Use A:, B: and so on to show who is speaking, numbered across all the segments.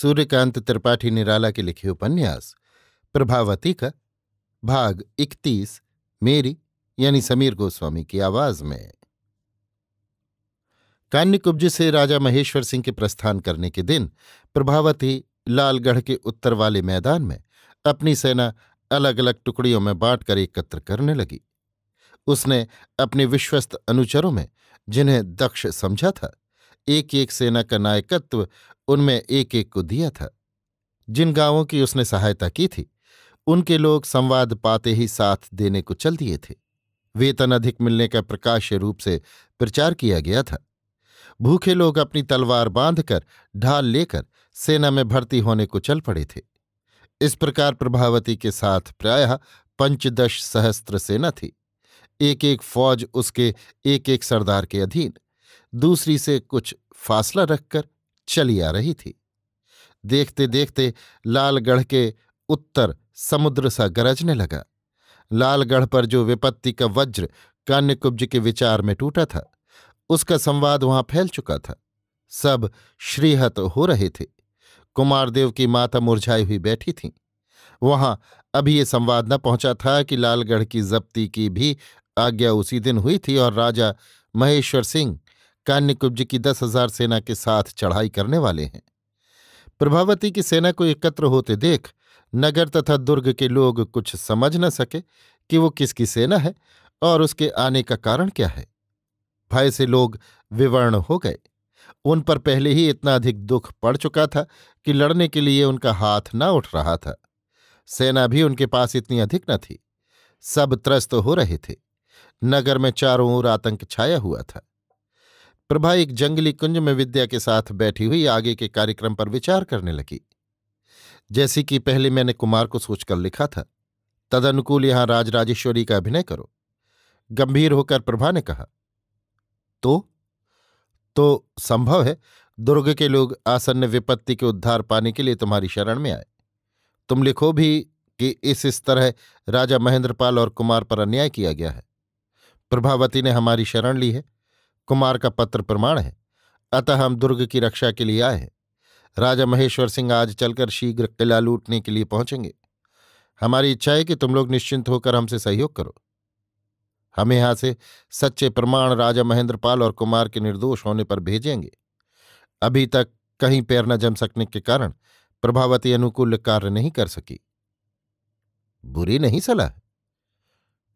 A: सूर्यकांत त्रिपाठी निराला के लिखे उपन्यास प्रभावती का भाग इकतीस मेरी यानी समीर गोस्वामी की आवाज में कान्यकुब्ज से राजा महेश्वर सिंह के प्रस्थान करने के दिन प्रभावती लालगढ़ के उत्तर वाले मैदान में अपनी सेना अलग अलग टुकड़ियों में बांटकर एकत्र करने लगी उसने अपने विश्वस्त अनुचरों में जिन्हें दक्ष समझा था एक एक सेना का नायकत्व उनमें एक एक को दिया था जिन गांवों की उसने सहायता की थी उनके लोग संवाद पाते ही साथ देने को चल दिए थे वेतन अधिक मिलने का प्रकाश्य रूप से प्रचार किया गया था भूखे लोग अपनी तलवार बांधकर ढाल लेकर सेना में भर्ती होने को चल पड़े थे इस प्रकार प्रभावती के साथ प्रायः पंचदश सहस्त्र सेना थी एक एक फौज उसके एक एक सरदार के अधीन दूसरी से कुछ फासला रखकर चली आ रही थी देखते देखते लालगढ़ के उत्तर समुद्र सा गरजने लगा लालगढ़ पर जो विपत्ति का वज्र कान्यकुब्ज के विचार में टूटा था उसका संवाद वहां फैल चुका था सब श्रीहत हो रहे थे कुमारदेव की माता मुरझाई हुई बैठी थीं वहां अभी ये संवाद न पहुंचा था कि लालगढ़ की जब्ती की भी आज्ञा उसी दिन हुई थी और राजा महेश्वर सिंह कान्यकुब्ज की दस हजार सेना के साथ चढ़ाई करने वाले हैं प्रभावती की सेना को एकत्र होते देख नगर तथा दुर्ग के लोग कुछ समझ न सके कि वो किसकी सेना है और उसके आने का कारण क्या है भय से लोग विवर्ण हो गए उन पर पहले ही इतना अधिक दुख पड़ चुका था कि लड़ने के लिए उनका हाथ ना उठ रहा था सेना भी उनके पास इतनी अधिक न थी सब त्रस्त हो रहे थे नगर में चारों ओर आतंक छाया हुआ था प्रभा एक जंगली कुंज में विद्या के साथ बैठी हुई आगे के कार्यक्रम पर विचार करने लगी जैसे कि पहले मैंने कुमार को सोचकर लिखा था तदनुकूल यहां राजराजेश्वरी का अभिनय करो गंभीर होकर प्रभा ने कहा तो तो संभव है दुर्ग के लोग आसन्न विपत्ति के उद्धार पाने के लिए तुम्हारी शरण में आए तुम लिखो भी कि इस इस तरह राजा महेंद्रपाल और कुमार पर अन्याय किया गया है प्रभावती ने हमारी शरण ली है कुमार का पत्र प्रमाण है अतः हम दुर्ग की रक्षा के लिए आए हैं राजा महेश्वर सिंह आज चलकर शीघ्र किला लूटने के लिए पहुंचेंगे हमारी इच्छा है कि तुम लोग निश्चिंत होकर हमसे सहयोग करो हम यहां से सच्चे प्रमाण राजा महेंद्रपाल और कुमार के निर्दोष होने पर भेजेंगे अभी तक कहीं पैर न जम सकने के कारण प्रभावती अनुकूल कार्य नहीं कर सकी बुरी नहीं सलाह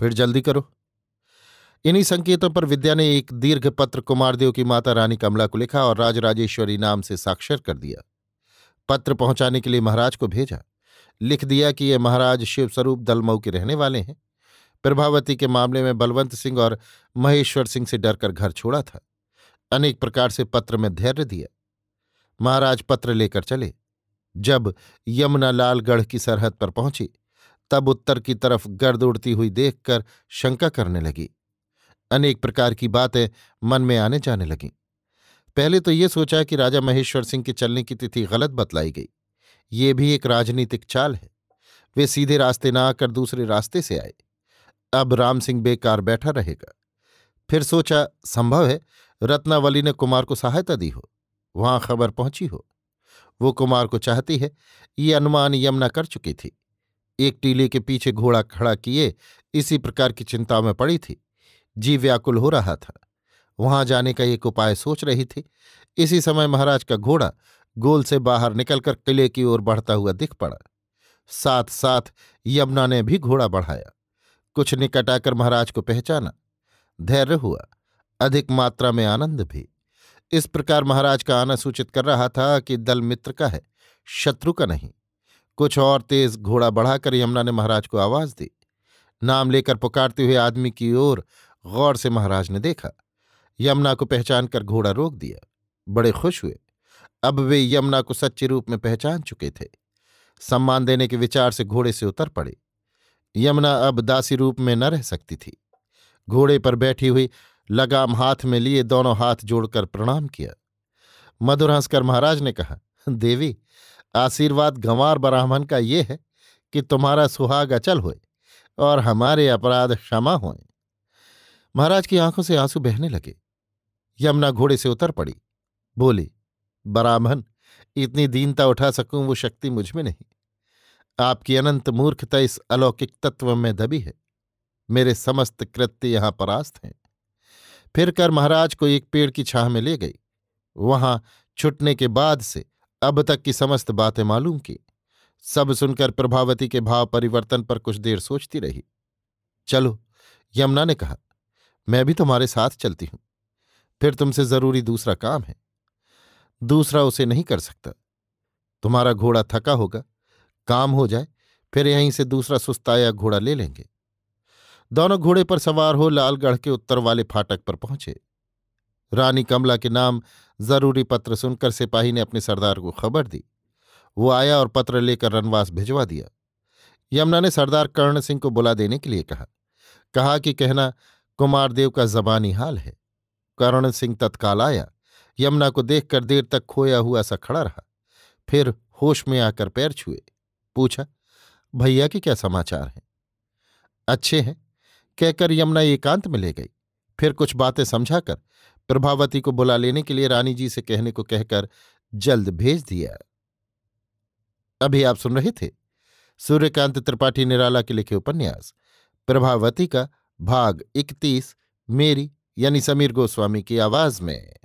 A: फिर जल्दी करो इन्हीं संकेतों पर विद्या ने एक दीर्घ पत्र कुमारदेव की माता रानी कमला को लिखा और राजराजेश्वरी नाम से साक्षर कर दिया पत्र पहुंचाने के लिए महाराज को भेजा लिख दिया कि ये महाराज शिवस्वरूप दलमऊ के रहने वाले हैं प्रभावती के मामले में बलवंत सिंह और महेश्वर सिंह से डरकर घर छोड़ा था अनेक प्रकार से पत्र में धैर्य दिया महाराज पत्र लेकर चले जब यमुना लालगढ़ की सरहद पर पहुंची तब उत्तर की तरफ गर्द उड़ती हुई देखकर शंका करने लगी अनेक प्रकार की बातें मन में आने जाने लगीं पहले तो ये सोचा कि राजा महेश्वर सिंह के चलने की तिथि गलत बतलाई गई ये भी एक राजनीतिक चाल है वे सीधे रास्ते ना आकर दूसरे रास्ते से आए अब राम सिंह बेकार बैठा रहेगा फिर सोचा संभव है रत्नावली ने कुमार को सहायता दी हो वहां खबर पहुंची हो वो कुमार को चाहती है ये अनुमान यमुना कर चुकी थी एक टीले के पीछे घोड़ा खड़ा किए इसी प्रकार की चिंता में पड़ी थी जी व्याकुल हो रहा था वहां जाने का एक उपाय सोच रही थी इसी समय महाराज का घोड़ा गोल से बाहर निकलकर किले की ओर बढ़ता हुआ दिख पड़ा साथ साथ यमुना ने भी घोड़ा बढ़ाया कुछ निकट आकर महाराज को पहचाना धैर्य हुआ अधिक मात्रा में आनंद भी इस प्रकार महाराज का आना सूचित कर रहा था कि दल मित्र का है शत्रु का नहीं कुछ और तेज घोड़ा बढ़ाकर यमुना ने महाराज को आवाज दी नाम लेकर पुकारते हुए आदमी की ओर गौर से महाराज ने देखा यमुना को पहचान कर घोड़ा रोक दिया बड़े खुश हुए अब वे यमुना को सच्चे रूप में पहचान चुके थे सम्मान देने के विचार से घोड़े से उतर पड़े यमुना अब दासी रूप में न रह सकती थी घोड़े पर बैठी हुई लगाम हाथ में लिए दोनों हाथ जोड़कर प्रणाम किया मधुर हंसकर महाराज ने कहा देवी आशीर्वाद गंवार ब्राह्मण का ये है कि तुम्हारा सुहाग अचल हुए और हमारे अपराध क्षमा हुए महाराज की आंखों से आंसू बहने लगे यमुना घोड़े से उतर पड़ी बोली ब्राह्मण इतनी दीनता उठा सकूं वो शक्ति मुझ में नहीं आपकी अनंत मूर्खता इस अलौकिक तत्व में दबी है मेरे समस्त कृत्य यहां परास्त हैं फिर कर महाराज को एक पेड़ की छाह में ले गई वहां छुटने के बाद से अब तक की समस्त बातें मालूम की सब सुनकर प्रभावती के भाव परिवर्तन पर कुछ देर सोचती रही चलो यमुना ने कहा मैं भी तुम्हारे साथ चलती हूं फिर तुमसे जरूरी दूसरा काम है दूसरा उसे नहीं कर सकता तुम्हारा घोड़ा थका होगा काम हो जाए फिर यहीं से दूसरा सुस्ताया घोड़ा ले लेंगे दोनों घोड़े पर सवार हो लालगढ़ के उत्तर वाले फाटक पर पहुंचे रानी कमला के नाम जरूरी पत्र सुनकर सिपाही ने अपने सरदार को खबर दी वो आया और पत्र लेकर रनवास भिजवा दिया यमुना ने सरदार कर्ण सिंह को बुला देने के लिए कहा कहा कि कहना कुमारदेव का जबानी हाल है करण सिंह तत्काल आया यमुना को देखकर देर तक खोया हुआ सा खड़ा रहा फिर होश में आकर पैर छुए पूछा भैया के क्या समाचार हैं अच्छे हैं कहकर यमुना एकांत में ले गई फिर कुछ बातें समझाकर प्रभावती को बुला लेने के लिए रानी जी से कहने को कहकर जल्द भेज दिया अभी आप सुन रहे थे सूर्यकांत त्रिपाठी निराला के लिखे उपन्यास प्रभावती का भाग इकतीस मेरी यानी समीर गोस्वामी की आवाज में